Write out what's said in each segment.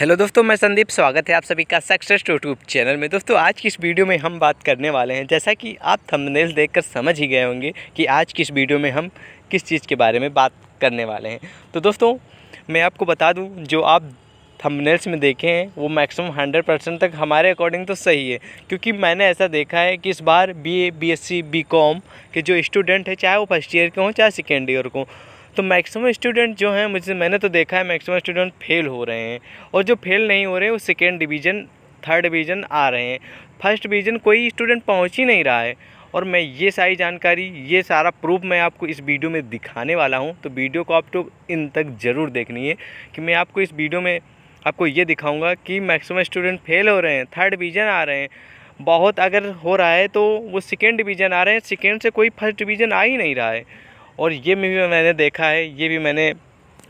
hello दोस्तों मैं संदीप स्वागत है आप सभी का सक्सेस यूट्यूब चैनल में दोस्तों आज की इस वीडियो में हम बात करने वाले हैं जैसा कि आप थंबनेल देखकर समझ ही गए होंगे कि आज की इस वीडियो में हम किस चीज़ के बारे में बात करने वाले हैं तो दोस्तों मैं आपको बता दूं जो आप थंबनेल्स में देखे हैं वो मैक्सिमम हंड्रेड परसेंट तक हमारे अकॉर्डिंग तो सही है क्योंकि मैंने ऐसा देखा है कि इस बार B A B S C B com के जो स्टूडेंट है चाहे वो फर्स्ट ईयर के हों चाहे सेकेंड ईयर के हों तो मैक्सिमम स्टूडेंट जो हैं मुझे मैंने तो देखा है मैक्सिमम स्टूडेंट फेल हो रहे हैं और जो फेल नहीं हो रहे वो सेकेंड डिवीज़न थर्ड डिवीज़न आ रहे हैं फर्स्ट डिवीज़न कोई स्टूडेंट पहुंच ही नहीं रहा है और मैं ये सारी जानकारी ये सारा प्रूफ मैं आपको इस वीडियो में दिखाने वाला हूँ तो वीडियो को आप तो इन तक ज़रूर देखनी है कि मैं आपको इस वीडियो में आपको ये दिखाऊंगा कि मैक्सिमम स्टूडेंट फेल हो रहे हैं थर्ड डिवीज़न आ रहे हैं बहुत अगर हो रहा है तो वो सेकेंड डिवीज़न आ रहे हैं सेकेंड से कोई फर्स्ट डिवीज़न आ ही नहीं रहा है और ये भी मैंने देखा है ये भी मैंने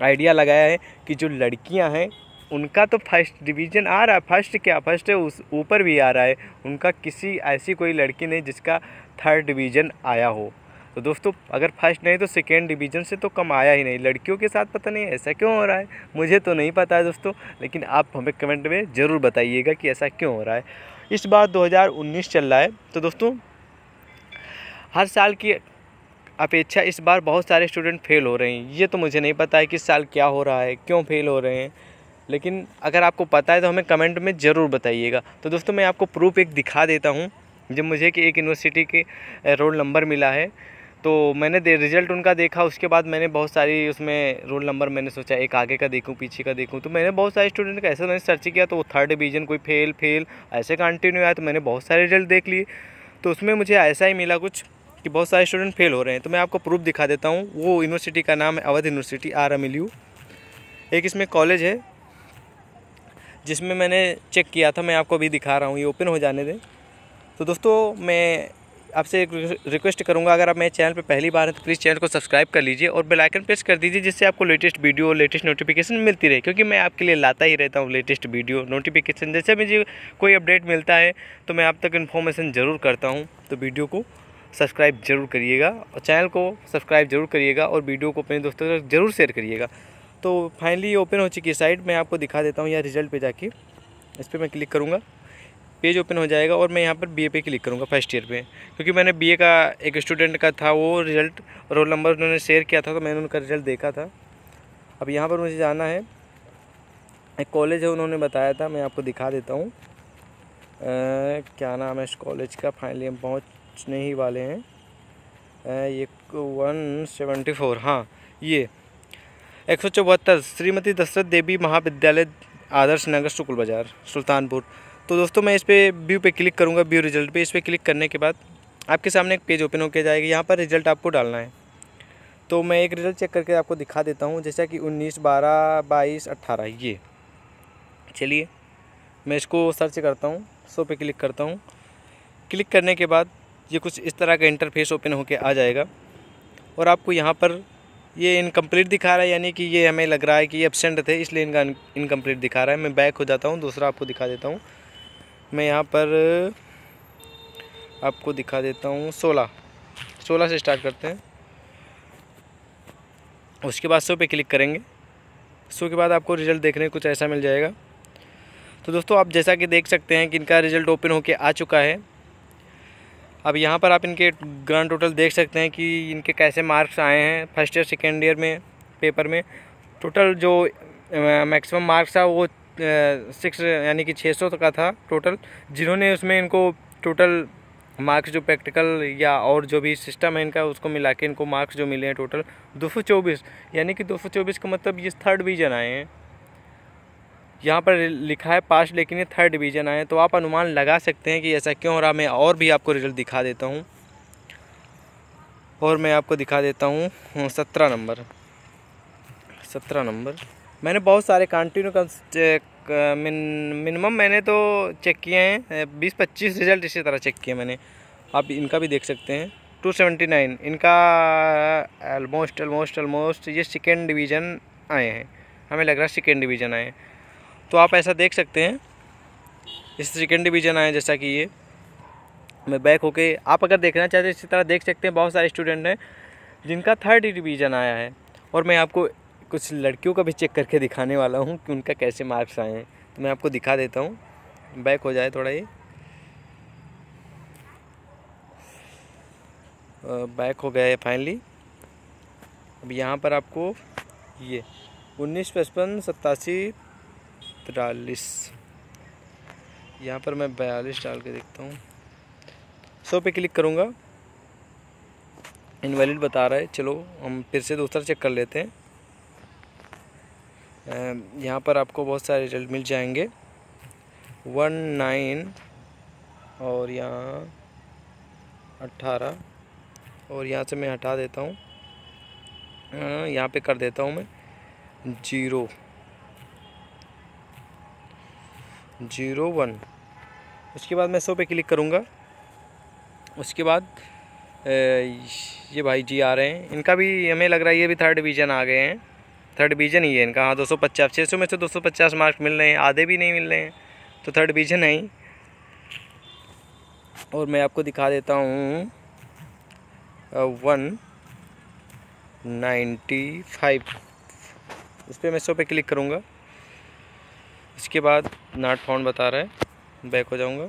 आइडिया लगाया है कि जो लड़कियां हैं उनका तो फर्स्ट डिवीज़न आ रहा है फर्स्ट क्या फर्स्ट है उस ऊपर भी आ रहा है उनका किसी ऐसी कोई लड़की नहीं जिसका थर्ड डिवीज़न आया हो तो दोस्तों अगर फर्स्ट नहीं तो सेकेंड डिवीज़न से तो कम आया ही नहीं लड़कियों के साथ पता नहीं ऐसा क्यों हो रहा है मुझे तो नहीं पता है दोस्तों लेकिन आप हमें कमेंट में ज़रूर बताइएगा कि ऐसा क्यों हो रहा है इस बार 2019 चल रहा है तो दोस्तों हर साल की अपेक्षा इस बार बहुत सारे स्टूडेंट फेल हो रहे हैं ये तो मुझे नहीं पता है कि साल क्या हो रहा है क्यों फेल हो रहे हैं लेकिन अगर आपको पता है तो हमें कमेंट में ज़रूर बताइएगा तो दोस्तों मैं आपको प्रूफ एक दिखा देता हूँ जब मुझे कि एक यूनिवर्सिटी के रोल नंबर मिला है तो मैंने दे रिज़ल्ट उनका देखा उसके बाद मैंने बहुत सारी उसमें रोल नंबर मैंने सोचा एक आगे का देखूं पीछे का देखूं तो मैंने बहुत सारे स्टूडेंट का ऐसा मैंने सर्च किया तो वो थर्ड डिवीज़न कोई फेल फेल ऐसे कंटिन्यू आया तो मैंने बहुत सारे रिजल्ट देख लिए तो उसमें मुझे ऐसा ही मिला कुछ कि बहुत सारे स्टूडेंट फेल हो रहे हैं तो मैं आपको प्रूफ दिखा देता हूँ वो यूनिवर्सिटी का नाम है अवध यूनिवर्सिटी आर एम एक इसमें कॉलेज है जिसमें मैंने चेक किया था मैं आपको अभी दिखा रहा हूँ ये ओपन हो जाने दें तो दोस्तों मैं आपसे एक रिक्वेस्ट करूँगा अगर आप मेरे चैनल पर पहली बार हैं तो प्लीज़ चैनल को सब्सक्राइब कर लीजिए और बेल आइकन प्रेस कर दीजिए जिससे आपको लेटेस्ट वीडियो लेटेस्ट नोटिफिकेशन मिलती रहे क्योंकि मैं आपके लिए लाता ही रहता हूँ लेटेस्ट वीडियो नोटिफिकेशन जैसे मुझे कोई अपडेट मिलता है तो मैं आप तक इन्फॉर्मेशन ज़रूर करता हूँ तो वीडियो को सब्सक्राइब जरूर करिएगा और चैनल को सब्सक्राइब जरूर करिएगा और वीडियो को अपने दोस्तों तक जरूर शेयर करिएगा तो फाइनली ओपन हो चुकी है साइट मैं आपको दिखा देता हूँ यहाँ रिजल्ट पे जाके इस पर मैं क्लिक करूँगा पेज ओपन हो जाएगा और मैं यहाँ पर बीए पे क्लिक करूँगा फर्स्ट ईयर पे क्योंकि मैंने बीए का एक स्टूडेंट का था वो रिज़ल्ट रोल नंबर उन्होंने शेयर किया था तो मैंने उनका रिज़ल्ट देखा था अब यहाँ पर मुझे जाना है एक कॉलेज है उन्होंने बताया था मैं आपको दिखा देता हूँ क्या नाम है इस कॉलेज का फाइनली हम पहुँच पहुँचने ही वाले हैं एक वन सेवेंटी फोर हाँ ये एक सौ चौहत्तर श्रीमती दशरथ देवी महाविद्यालय आदर्श नगर शुक्ल बाज़ार सुल्तानपुर तो दोस्तों मैं इस पर व्यू पे क्लिक करूँगा व्यू रिजल्ट पे इस पर क्लिक करने के बाद आपके सामने एक पेज ओपन होकर जाएगा यहाँ पर रिजल्ट आपको डालना है तो मैं एक रिज़ल्ट चेक करके आपको दिखा देता हूँ जैसा कि उन्नीस बारह बाईस अट्ठारह ये चलिए मैं इसको सर्च करता हूँ सो पे क्लिक करता हूँ क्लिक करने के बाद ये कुछ इस तरह का इंटरफेस ओपन होके आ जाएगा और आपको यहाँ पर ये इनकम्प्लीट दिखा रहा है यानी कि ये हमें लग रहा है कि ये एबसेंट थे इसलिए इनका इनकम्प्लीट दिखा रहा है मैं बैक हो जाता हूँ दूसरा आपको दिखा देता हूँ मैं यहाँ पर आपको दिखा देता हूँ सोलह सोलह से स्टार्ट करते हैं उसके बाद सो पे क्लिक करेंगे सो के बाद आपको रिज़ल्ट देखने कुछ ऐसा मिल जाएगा तो दोस्तों आप जैसा कि देख सकते हैं कि इनका रिज़ल्ट ओपन होके आ चुका है अब यहाँ पर आप इनके ग्रांड टोटल देख सकते हैं कि इनके कैसे मार्क्स आए हैं फर्स्ट ईयर सेकेंड ईयर में पेपर में टोटल जो मैक्सिमम मार्क्स था वो सिक्स यानी कि छः सौ का था टोटल जिन्होंने उसमें इनको टोटल मार्क्स जो प्रैक्टिकल या और जो भी सिस्टम है इनका उसको मिला के इनको मार्क्स जो मिले हैं टोटल दो सौ चौबीस यानी कि दो सौ चौबीस का मतलब ये थर्ड डिवीजन आए हैं यहाँ पर लिखा है पास लेकिन ये थर्ड डिवीज़न आए तो आप अनुमान लगा सकते हैं कि ऐसा क्यों हो रहा मैं और भी आपको रिजल्ट दिखा देता हूँ और मैं आपको दिखा देता हूँ हाँ, सत्रह नंबर सत्रह नंबर मैंने बहुत सारे कंटिन्यू मिन, मिनिमम मैंने तो चेक किए हैं बीस पच्चीस रिज़ल्ट इसी तरह चेक किए मैंने आप इनका भी देख सकते हैं टू सेवेंटी नाइन इनका ऑलमोस्ट ऑलमोस्ट ऑलमोस्ट ये सेकेंड डिवीज़न आए हैं हमें लग रहा है सेकेंड डिवीज़न आए हैं तो आप ऐसा देख सकते हैं इस सेकेंड डिवीजन आए जैसा कि ये मैं बैक होके आप अगर देखना चाहते हैं इसी तरह देख सकते हैं बहुत सारे स्टूडेंट हैं जिनका थर्ड डिवीज़न आया है और मैं आपको कुछ लड़कियों का भी चेक करके दिखाने वाला हूँ कि उनका कैसे मार्क्स आए हैं तो मैं आपको दिखा देता हूँ बैक हो जाए थोड़ा ये बैक हो गया है फाइनली अब यहाँ पर आपको ये उन्नीस पचपन सत्तासी तिरालीस यहाँ पर मैं बयालीस डाल के देखता हूँ सौ पे क्लिक करूँगा इनवैलिड बता रहा है चलो हम फिर से दूसरा चेक कर लेते हैं यहाँ पर आपको बहुत सारे रिजल्ट मिल जाएंगे वन नाइन और यहाँ अट्ठारह और यहाँ से मैं हटा देता हूँ यहाँ पे कर देता हूँ मैं जीरो जीरो वन उसके बाद मैं सौ पे क्लिक करूँगा उसके बाद ये भाई जी आ रहे हैं इनका भी हमें लग रहा है ये भी थर्ड डिवीज़न आ गए हैं थर्ड डिवीज़न ही है इनका हाँ दो सौ पचास छः सौ में से दो सौ पचास मार्क्स मिल रहे हैं आधे भी नहीं मिल रहे हैं तो थर्ड डिवीज़न है ही और मैं आपको दिखा देता हूँ वन नाइन्टी फाइव इस पर मैं सौ पे क्लिक करूँगा इसके बाद नाट फाउंड बता रहा है बैक हो जाऊँगा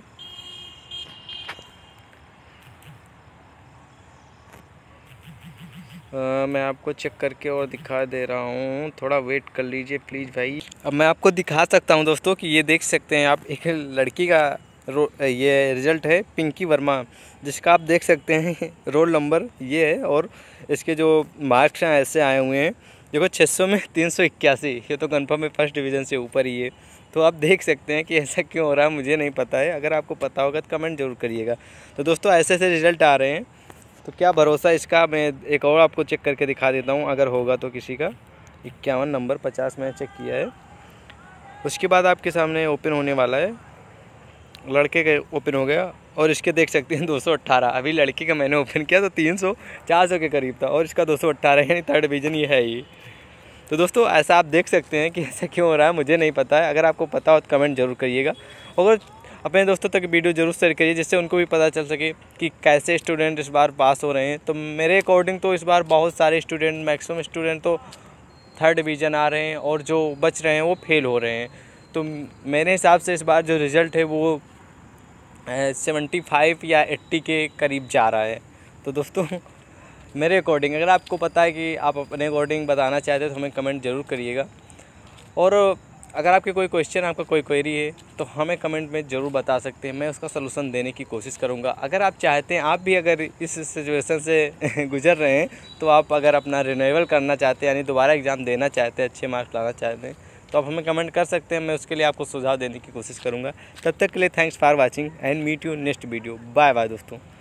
मैं आपको चेक करके और दिखा दे रहा हूँ थोड़ा वेट कर लीजिए प्लीज़ भाई अब मैं आपको दिखा सकता हूँ दोस्तों कि ये देख सकते हैं आप एक लड़की का रो ये रिज़ल्ट है पिंकी वर्मा जिसका आप देख सकते हैं रोल नंबर ये है और इसके जो मार्क्स हैं ऐसे आए हुए हैं देखो छः सौ में तीन सौ इक्यासी ये तो कन्फर्म है फर्स्ट डिवीज़न से ऊपर ही है तो आप देख सकते हैं कि ऐसा क्यों हो रहा है मुझे नहीं पता है अगर आपको पता होगा तो कमेंट ज़रूर करिएगा तो दोस्तों ऐसे ऐसे रिज़ल्ट आ रहे हैं तो क्या भरोसा इसका मैं एक और आपको चेक करके दिखा देता हूँ अगर होगा तो किसी का इक्यावन नंबर पचास मैंने चेक किया है उसके बाद आपके सामने ओपन होने वाला है लड़के का ओपन हो गया और इसके देख सकते हैं अट्ठारह अभी लड़के का मैंने ओपन किया तो चार सौ के करीब था और इसका अट्ठारह यानी थर्ड डिवीज़न ये है ही तो दोस्तों ऐसा आप देख सकते हैं कि ऐसा क्यों हो रहा है मुझे नहीं पता है अगर आपको पता हो तो कमेंट जरूर करिएगा अगर अपने दोस्तों तक वीडियो जरूर शेयर करिए जिससे उनको भी पता चल सके कि कैसे स्टूडेंट इस बार पास हो रहे हैं तो मेरे अकॉर्डिंग तो इस बार बहुत सारे स्टूडेंट मैक्सिमम स्टूडेंट तो थर्ड डिवीज़न आ रहे हैं और जो बच रहे हैं वो फेल हो रहे हैं तो मेरे हिसाब से इस बार जो रिज़ल्ट है वो सेवेंटी फाइव या एट्टी के करीब जा रहा है तो दोस्तों मेरे अकॉर्डिंग अगर आपको पता है कि आप अपने अकॉर्डिंग बताना चाहते हैं तो हमें कमेंट ज़रूर करिएगा और अगर आपके कोई क्वेश्चन आपका कोई क्वेरी है तो हमें कमेंट में ज़रूर बता सकते हैं मैं उसका सलूशन देने की कोशिश करूँगा अगर आप चाहते हैं आप भी अगर इस सिचुएशन से गुजर रहे हैं तो आप अगर अपना रिन्यूएबल करना चाहते हैं यानी दोबारा एग्ज़ाम देना चाहते हैं अच्छे मार्क्स लाना चाहते हैं तो आप हमें कमेंट कर सकते हैं मैं उसके लिए आपको सुझाव देने की कोशिश करूँगा तब तक के लिए thanks for watching and meet you next video bye bye दोस्तों